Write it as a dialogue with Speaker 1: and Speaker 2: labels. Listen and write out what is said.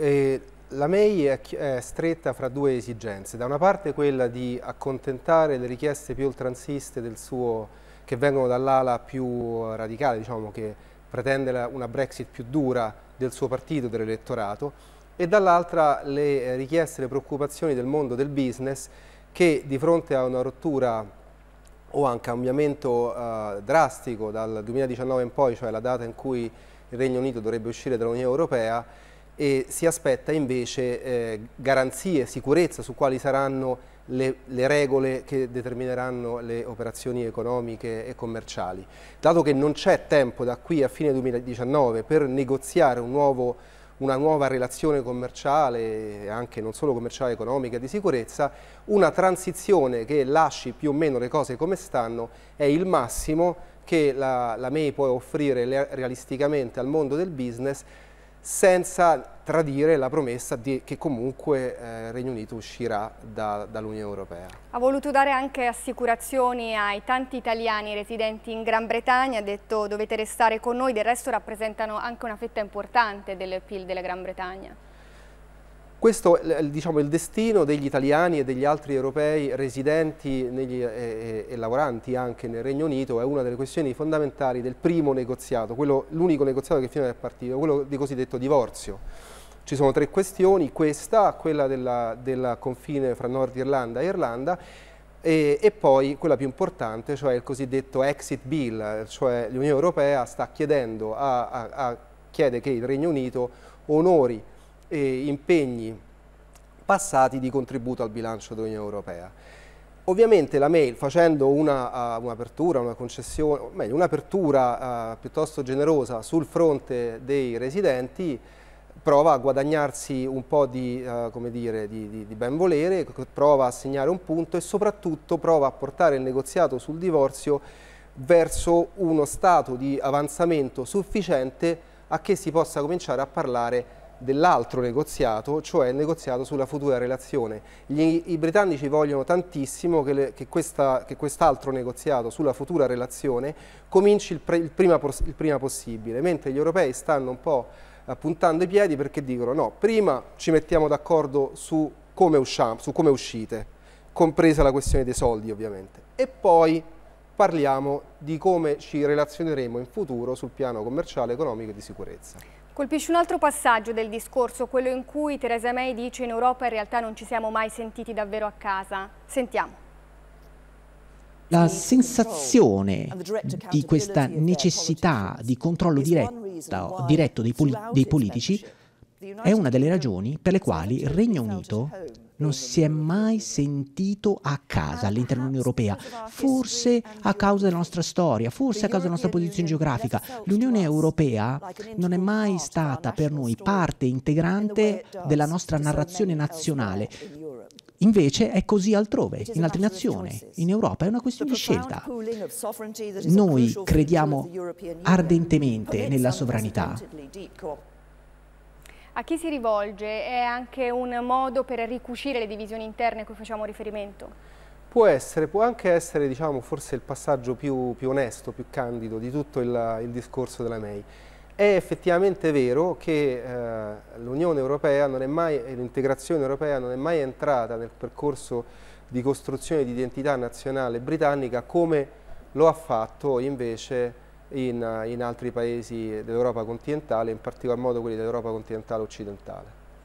Speaker 1: Eh, la MEI è, è, stretta fra due esigenze, da una parte quella di accontentare le richieste più oltranziste che vengono dall'ala più radicale, diciamo, che pretende la, una Brexit più dura del suo partito, dell'elettorato, e dall'altra le richieste, le preoccupazioni del mondo del business che di fronte a una rottura o a un cambiamento eh, drastico dal 2019 in poi, cioè la data in cui il Regno Unito dovrebbe uscire dall'Unione Europea, e si aspetta invece eh, garanzie, sicurezza su quali saranno le, le, regole che determineranno le operazioni economiche e commerciali. Dato che non c'è tempo da qui a fine 2019 per negoziare un nuovo, una nuova relazione commerciale, anche non solo commerciale, economica e di sicurezza, una transizione che lasci più o meno le cose come stanno è il massimo che la, la MEI può offrire realisticamente al mondo del business senza tradire la promessa di, che comunque il eh, Regno Unito uscirà da, dall'Unione Europea.
Speaker 2: Ha voluto dare anche assicurazioni ai tanti italiani residenti in Gran Bretagna, ha detto dovete restare con noi, del resto rappresentano anche una fetta importante del PIL della Gran Bretagna.
Speaker 1: Questo è diciamo, il destino degli italiani e degli altri europei residenti negli, e, e, lavoranti anche nel Regno Unito, è una delle questioni fondamentali del primo negoziato, l'unico negoziato che finora è partito, quello di cosiddetto divorzio. Ci sono tre questioni, questa, quella del confine fra Nord Irlanda e Irlanda, e, e, poi quella più importante, cioè il cosiddetto exit bill, cioè l'Unione Europea sta chiedendo a, a, a, chiede che il Regno Unito onori eh, impegni passati di contributo al bilancio dell'Unione Europea. Ovviamente la mail facendo eh, un'apertura, uh, una concessione, meglio un'apertura uh, piuttosto generosa sul fronte dei residenti prova a guadagnarsi un po' di, uh, dire, di, di, di benvolere, prova a segnare un punto e soprattutto prova a portare il negoziato sul divorzio verso uno stato di avanzamento sufficiente a che si possa cominciare a parlare di dell'altro negoziato, cioè il negoziato sulla futura relazione. Gli, I britannici vogliono tantissimo che, le, che, questa, che quest'altro negoziato sulla futura relazione cominci il, pre, il, prima, il prima possibile, mentre gli europei stanno un po' puntando i piedi perché dicono no, prima ci mettiamo d'accordo su, come usciamo, su come uscite, compresa la questione dei soldi ovviamente, e poi parliamo di come ci relazioneremo in futuro sul piano commerciale, economico e di sicurezza.
Speaker 2: Colpisce un altro passaggio del discorso, quello in cui Theresa May dice in Europa in realtà non ci siamo mai sentiti davvero a casa. Sentiamo.
Speaker 3: La sensazione di questa necessità di controllo diretto, diretto dei, pol dei politici è una delle ragioni per le quali il Regno Unito non si è mai sentito a casa all'interno dell'Unione Europea, forse a causa della nostra storia, forse a causa della nostra posizione geografica. L'Unione Europea non è mai stata per noi parte integrante della nostra narrazione nazionale. Invece è così altrove, in altre nazioni, in Europa, è una questione di scelta.
Speaker 2: Noi crediamo ardentemente nella sovranità a chi si rivolge? È anche un modo per ricucire le divisioni interne a cui facciamo riferimento?
Speaker 1: Può essere, può anche essere diciamo, forse il passaggio più, più, onesto, più candido di tutto il, il discorso della MEI. È effettivamente vero che eh, l'Unione Europea e l'integrazione europea non è mai entrata nel percorso di costruzione di identità nazionale britannica come lo ha fatto invece in, in altri paesi dell'Europa continentale, in particolar modo quelli dell'Europa continentale occidentale.